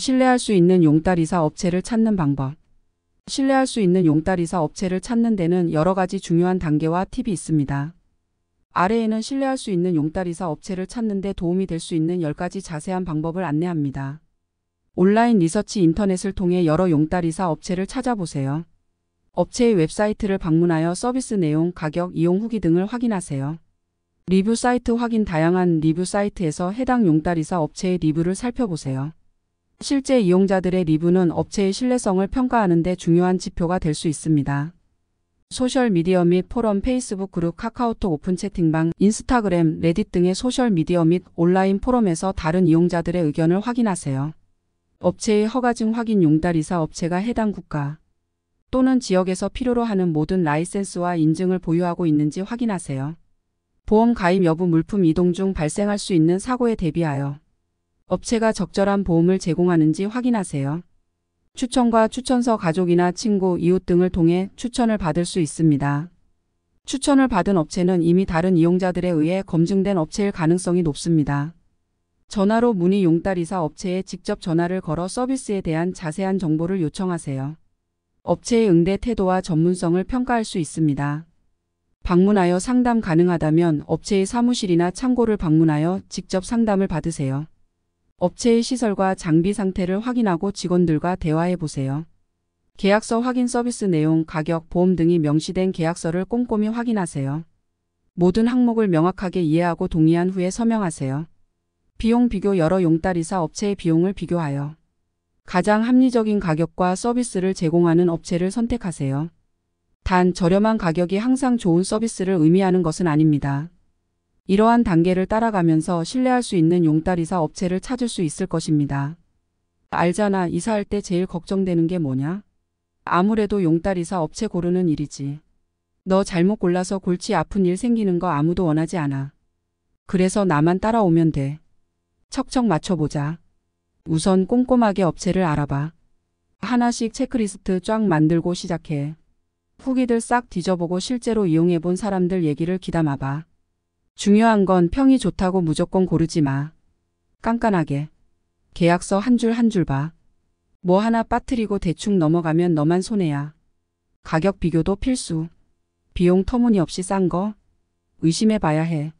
신뢰할 수 있는 용달이사 업체를 찾는 방법 신뢰할 수 있는 용달이사 업체를 찾는 데는 여러 가지 중요한 단계와 팁이 있습니다. 아래에는 신뢰할 수 있는 용달이사 업체를 찾는 데 도움이 될 수 있는 10가지 자세한 방법을 안내합니다. 온라인 리서치 인터넷을 통해 여러 용달이사 업체를 찾아보세요. 업체의 웹사이트를 방문하여 서비스 내용, 가격, 이용 후기 등을 확인하세요. 리뷰 사이트 확인 다양한 리뷰 사이트에서 해당 용달이사 업체의 리뷰를 살펴보세요. 실제 이용자들의 리뷰는 업체의 신뢰성을 평가하는 데 중요한 지표가 될 수 있습니다. 소셜미디어 및 포럼 페이스북 그룹 카카오톡 오픈 채팅방 인스타그램 레딧 등의 소셜미디어 및 온라인 포럼에서 다른 이용자들의 의견을 확인하세요. 업체의 허가증 확인 용달이사 업체가 해당 국가 또는 지역에서 필요로 하는 모든 라이센스와 인증을 보유하고 있는지 확인하세요. 보험 가입 여부 물품 이동 중 발생할 수 있는 사고에 대비하여 업체가 적절한 보험을 제공하는지 확인하세요. 추천과 추천서 가족이나 친구, 이웃 등을 통해 추천을 받을 수 있습니다. 추천을 받은 업체는 이미 다른 이용자들에 의해 검증된 업체일 가능성이 높습니다. 전화로 문의 용달이사 업체에 직접 전화를 걸어 서비스에 대한 자세한 정보를 요청하세요. 업체의 응대 태도와 전문성을 평가할 수 있습니다. 방문하여 상담 가능하다면 업체의 사무실이나 창고를 방문하여 직접 상담을 받으세요. 업체의 시설과 장비 상태를 확인하고 직원들과 대화해 보세요. 계약서 확인 서비스 내용, 가격, 보험 등이 명시된 계약서를 꼼꼼히 확인하세요. 모든 항목을 명확하게 이해하고 동의한 후에 서명하세요. 비용 비교 여러 용달이사 업체의 비용을 비교하여 가장 합리적인 가격과 서비스를 제공하는 업체를 선택하세요. 단 저렴한 가격이 항상 좋은 서비스를 의미하는 것은 아닙니다. 이러한 단계를 따라가면서 신뢰할 수 있는 용달이사 업체를 찾을 수 있을 것입니다. 알잖아 이사할 때 제일 걱정되는 게 뭐냐? 아무래도 용달이사 업체 고르는 일이지. 너 잘못 골라서 골치 아픈 일 생기는 거 아무도 원하지 않아. 그래서 나만 따라오면 돼. 척척 맞춰보자. 우선 꼼꼼하게 업체를 알아봐. 하나씩 체크리스트 쫙 만들고 시작해. 후기들 싹 뒤져보고 실제로 이용해본 사람들 얘기를 기담아봐. 중요한 건 평이 좋다고 무조건 고르지 마. 깐깐하게. 계약서 한 줄 한 줄 봐. 뭐 하나 빠뜨리고 대충 넘어가면 너만 손해야. 가격 비교도 필수. 비용 터무니없이 싼 거 의심해 봐야 해.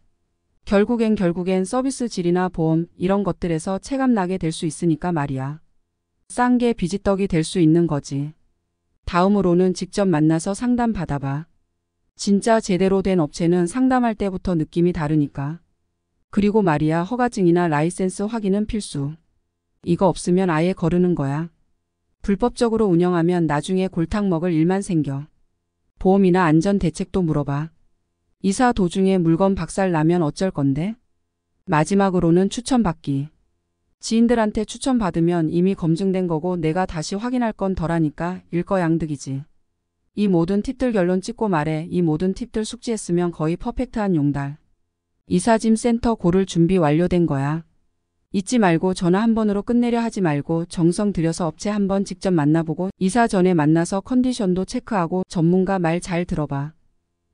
결국엔 결국엔 서비스 질이나 보험 이런 것들에서 체감나게 될 수 있으니까 말이야. 싼 게 비지떡이 될 수 있는 거지. 다음으로는 직접 만나서 상담 받아봐. 진짜 제대로 된 업체는 상담할 때부터 느낌이 다르니까. 그리고 말이야 허가증이나 라이센스 확인은 필수. 이거 없으면 아예 거르는 거야. 불법적으로 운영하면 나중에 골탕 먹을 일만 생겨. 보험이나 안전 대책도 물어봐. 이사 도중에 물건 박살 나면 어쩔 건데? 마지막으로는 추천받기. 지인들한테 추천받으면 이미 검증된 거고 내가 다시 확인할 건 덜하니까 일거양득이지. 이 모든 팁들 결론 찍고 말해 이 모든 팁들 숙지했으면 거의 퍼펙트한 용달. 이사짐 센터 고를 준비 완료된 거야. 잊지 말고 전화 한 번으로 끝내려 하지 말고 정성 들여서 업체 한 번 직접 만나보고 이사 전에 만나서 컨디션도 체크하고 전문가 말 잘 들어봐.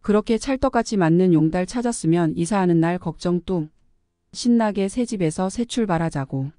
그렇게 찰떡같이 맞는 용달 찾았으면 이사하는 날 걱정 뚱. 신나게 새 집에서 새 출발하자고.